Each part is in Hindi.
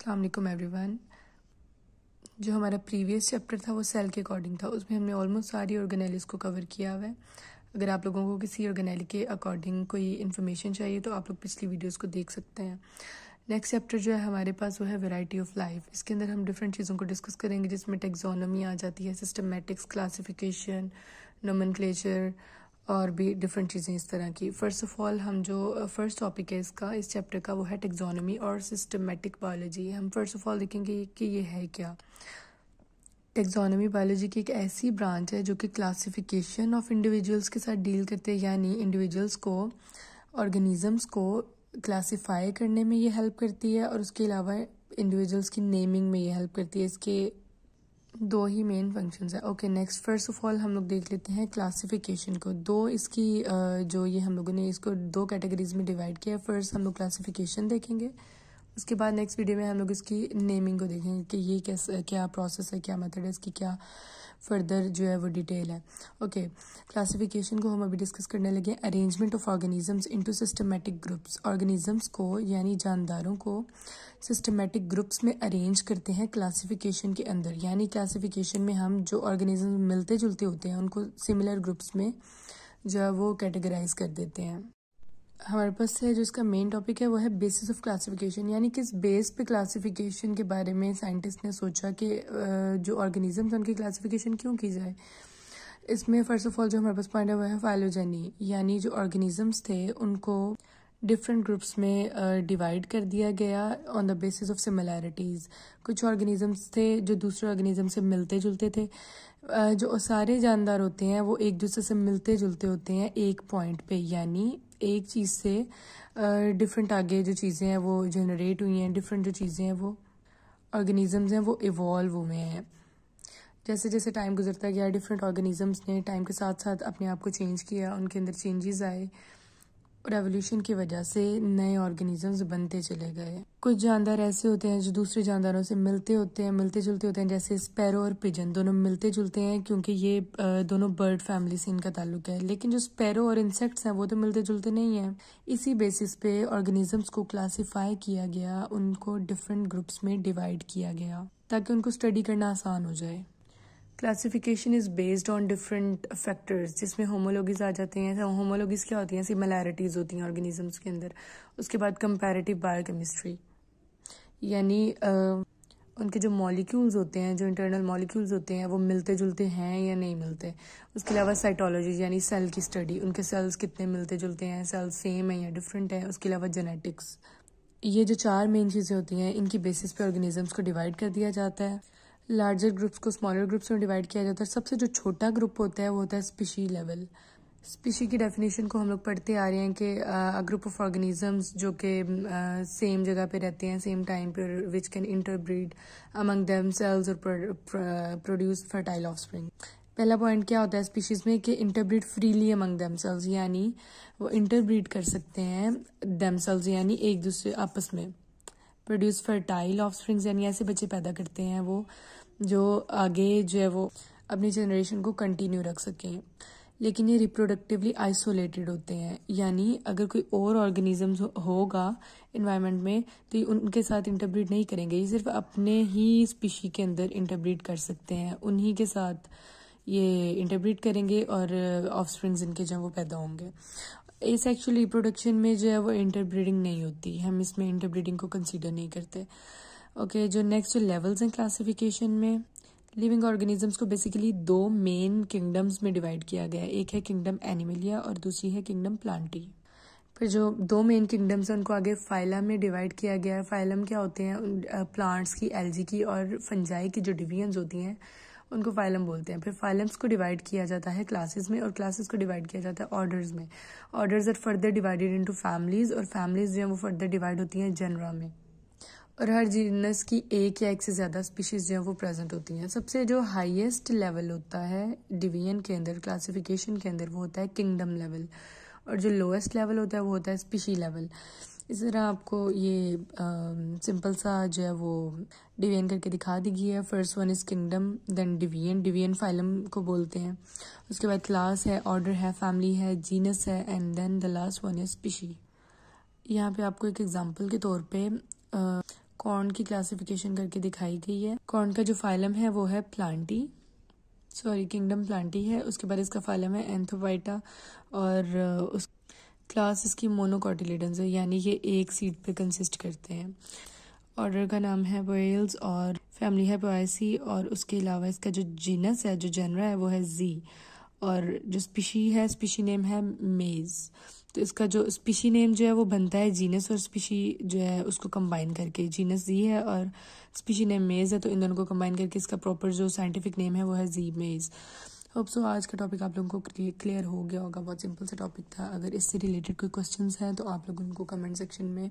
अस्सलाम एवरी वन जो हमारा प्रीवियस चैप्टर था वो सेल के अकॉर्डिंग था उसमें हमने ऑलमोस्ट सारी ऑर्गेनाइलिस को कवर किया हुआ है अगर आप लोगों को किसी ऑर्गेनाइल के अकॉर्डिंग कोई इन्फॉर्मेशन चाहिए तो आप लोग पिछली वीडियोस को देख सकते हैं नेक्स्ट चैप्टर जो है हमारे पास वो है वेराइटी ऑफ लाइफ इसके अंदर हम डिफरेंट चीज़ों को डिस्कस करेंगे जिसमें टेक्जोनमी आ जाती है सिस्टमेटिक्स क्लासिफिकेशन नोमनक्लेचर और भी डिफरेंट चीज़ें इस तरह की फ़र्स्ट ऑफ़ ऑल हम जो फ़र्स्ट uh, टॉपिक है इसका इस चैप्टर का वो है टेक्जोनोमी और सिस्टमेटिक बायोलॉजी हम फ़र्स्ट ऑफ़ ऑल देखेंगे कि ये है क्या टेक्जोनोमी बायोलॉजी की एक ऐसी ब्रांच है जो कि क्लासिफिकेशन ऑफ इंडिविजुअल्स के साथ डील करते हैं यानी इंडिविजुअल्स को ऑर्गेनिजम्स को क्लासीफाई करने में ये हेल्प करती है और उसके अलावा इंडिविजुअल्स की नेमिंग में ये हेल्प करती है इसके दो ही मेन फंक्शंस है okay next first of all हम लोग देख लेते हैं क्लासिफिकेशन को दो इसकी जो ये हम लोगों ने इसको दो कैटेगरीज में डिवाइड किया फर्स्ट हम लोग क्लासिफिकेशन देखेंगे उसके बाद नेक्स्ट वीडियो में हम लोग इसकी नेमिंग को देखेंगे कि ये कैसे क्या प्रोसेस है क्या मेथड है इसकी क्या फर्दर जो है वो डिटेल है ओके क्लासिफिकेशन को हम अभी डिस्कस करने लगे arrangement of organisms into systematic groups organisms को यानी जानदारों को सिस्टमेटिक ग्रुप्स में अरेंज करते हैं क्लासिफिकेशन के अंदर यानी क्लासिफिकेशन में हम जो ऑर्गेनिजम मिलते जुलते होते हैं उनको सिमिलर ग्रुप्स में जो है वो कैटेगराइज कर देते हैं हमारे पास है जो इसका मेन टॉपिक है वो है बेसिस ऑफ क्लासिफिकेशन यानी किस बेस पे क्लासिफिकेशन के बारे में साइंटिस्ट ने सोचा कि जो ऑर्गेनिजम्स उनकी क्लासिफिकेशन क्यों की जाए इसमें फर्स्ट ऑफ ऑल जो हमारे पास पॉइंट है वो है फाइलोजेनी यानी जो ऑर्गेनिजम्स थे उनको डिफरेंट ग्रुप्स में डिवाइड uh, कर दिया गया on the basis of similarities कुछ ऑर्गेनिजम्स थे जो दूसरे ऑर्गेनिज्म से मिलते जुलते थे uh, जो सारे जानदार होते हैं वो एक दूसरे से मिलते जुलते होते हैं एक पॉइंट पे यानी एक चीज़ से डिफरेंट आगे जो चीज़ें हैं वो जनरेट हुई हैं डिफरेंट जो चीज़ें हैं वो ऑर्गेनिज़म्स हैं वो इवॉल्व हुए हैं जैसे जैसे टाइम गुजरता गया डिफरेंट ऑर्गेनिज़म्स ने टाइम के साथ साथ अपने आप को चेंज किया उनके अंदर चेंजेस आए और एवोल्यूशन की वजह से नए ऑर्गेनिजम्स बनते चले गए कुछ जानदार ऐसे होते हैं जो दूसरे जानदारों से मिलते होते हैं मिलते जुलते होते हैं जैसे स्पैरो और पिजन दोनों मिलते जुलते हैं क्योंकि ये दोनों बर्ड फैमिली से इनका ताल्लुक है लेकिन जो स्पैरो और इंसेक्ट्स हैं वो तो मिलते जुलते नहीं हैं इसी बेसिस पे ऑर्गेनिजम्स को क्लासीफाई किया गया उनको डिफरेंट ग्रुप्स में डिवाइड किया गया ताकि उनको स्टडी करना आसान हो जाए classification is based on different factors जिसमें होमोलॉगीज आ जाते हैं होमोलॉगीज तो क्या होती हैं सिमिलैरिटीज़ होती हैं ऑर्गेनिजम्स के अंदर उसके बाद कंपैरेटिव बायोकेमिस्ट्री यानी उनके जो मॉलिक्यूल्स होते हैं जो इंटरनल मॉलिक्यूल्स होते हैं वो मिलते जुलते हैं या नहीं मिलते उसके अलावा साइटोलॉजी यानी सेल की स्टडी उनके सेल्स कितने मिलते जुलते हैं सेल्स सेम है या डिफरेंट है उसके अलावा जेनेटिक्स ये जो चार मेन चीज़ें होती हैं इनकी बेसिस पे ऑर्गेनिजम्स को डिवाइड कर दिया जाता है लार्जर ग्रुप्स को स्मॉलर ग्रुप्स में डिवाइड किया जाता है सबसे जो छोटा ग्रुप होता है वो होता है स्पीशी लेवल स्पीशी की डेफिनेशन को हम लोग पढ़ते आ रहे हैं कि अ ग्रुप ऑफ ऑर्गेनिजम्स जो कि सेम uh, जगह पे रहते हैं सेम टाइम पर which can interbreed among themselves और प्रोड्यूस फर्टाइल ऑफ स्प्रिंग पहला पॉइंट क्या होता है स्पीशीज़ में कि interbreed freely among themselves यानी वो इंटरब्रीड कर सकते हैं देम सेल्स यानी एक दूसरे आपस में प्रोड्यूस फर्टाइल ऑफ स्प्रिंग्स यानी ऐसे बच्चे पैदा करते हैं वो जो आगे जो है वो अपनी जनरेशन को कंटिन्यू रख सकें लेकिन ये रिप्रोडक्टिवली आइसोलेटेड होते हैं यानी अगर कोई और ऑर्गेनिज्म होगा इन्वायरमेंट में तो ये उनके साथ इंटरब्रीड नहीं करेंगे ये सिर्फ अपने ही स्पीशी के अंदर इंटरब्रीड कर सकते हैं उन्हीं के साथ ये इंटरब्रीड करेंगे और ऑफ स्प्रिंग्स इनके जो वो पैदा होंगे इस सेक्शुअल रिप्रोडक्शन में जो है वो इंटरब्रीडिंग नहीं होती हम इसमें इंटरब्रीडिंग को कंसिडर नहीं करते ओके okay, जो नेक्स्ट जो लेवल्स हैं क्लासिफिकेशन में लिविंग ऑर्गेनिजम्स को बेसिकली दो मेन किंगडम्स में डिवाइड किया गया है एक है किंगडम एनिमलिया और दूसरी है किंगडम प्लांटी फिर जो दो मेन किंगडम्स हैं उनको आगे फाइलम में डिवाइड किया गया है फाइलम क्या होते हैं प्लांट्स की एलजी की और फंजाई की जो डिवीजन होती हैं उनको फाइलम बोलते हैं फिर फाइलम्स को डिवाइड किया जाता है क्लासेस में और क्लासेस को डिवाइड किया जाता है ऑर्डर्स में orders are further divided into families और फैमिलीज जो हैं वो फर्दर डिवाइड होती हैं जनरा में और हर जीनस की एक या एक से ज़्यादा स्पीशीज़ जो है वो प्रेजेंट होती हैं सबसे जो हाइएस्ट लेवल होता है डिवीजन के अंदर क्लासिफिकेशन के अंदर वो होता है किंगडम लेवल और जो लोएस्ट लेवल होता है वो होता है स्पीशी लेवल इस तरह आपको ये आ, सिंपल सा जो है वो डिवियन करके दिखा दी गई है first one is kingdom then division division phylum को बोलते हैं उसके बाद क्लास है ऑर्डर है फैमिली है जीनस है and then the last one is species यहाँ पे आपको एक एग्जांपल के तौर पे कॉर्न की क्लासिफिकेशन करके दिखाई गई है कॉर्न का जो फाइलम है वो है प्लांटी सॉरी किंगडम प्लांटी है उसके बाद इसका फाइलम है एंथोबाइटा और उस क्लास इसकी मोनोकॉटिलेडन्स है यानी ये एक सीड पे कंसिस्ट करते हैं ऑर्डर का नाम है वेल्स और फैमिली है पॉइसी और उसके अलावा इसका जो जीनस है जो जनरा है वो है जी और जो स्पीशी है स्पीशी नेम है मेज़ तो इसका जो स्पीशी नेम जो है वो बनता है जीनस और स्पीशी जो है उसको कंबाइन करके जीनस जी है और स्पीशी नेम मेज़ है तो इन दोनों को कंबाइन करके इसका प्रॉपर जो साइंटिफिक नेम है वो है जी मेज़ होप सो आज का टॉपिक आप लोगों को क्लियर हो गया होगा बहुत सिंपल सा टॉपिक था अगर इससे रिलेटेड कोई क्वेश्चंस हैं तो आप लोग उनको कमेंट सेक्शन में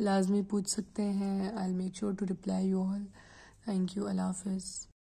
लाजमी पूछ सकते हैं I make sure to reply you all thank you अल्लाह हाफिज़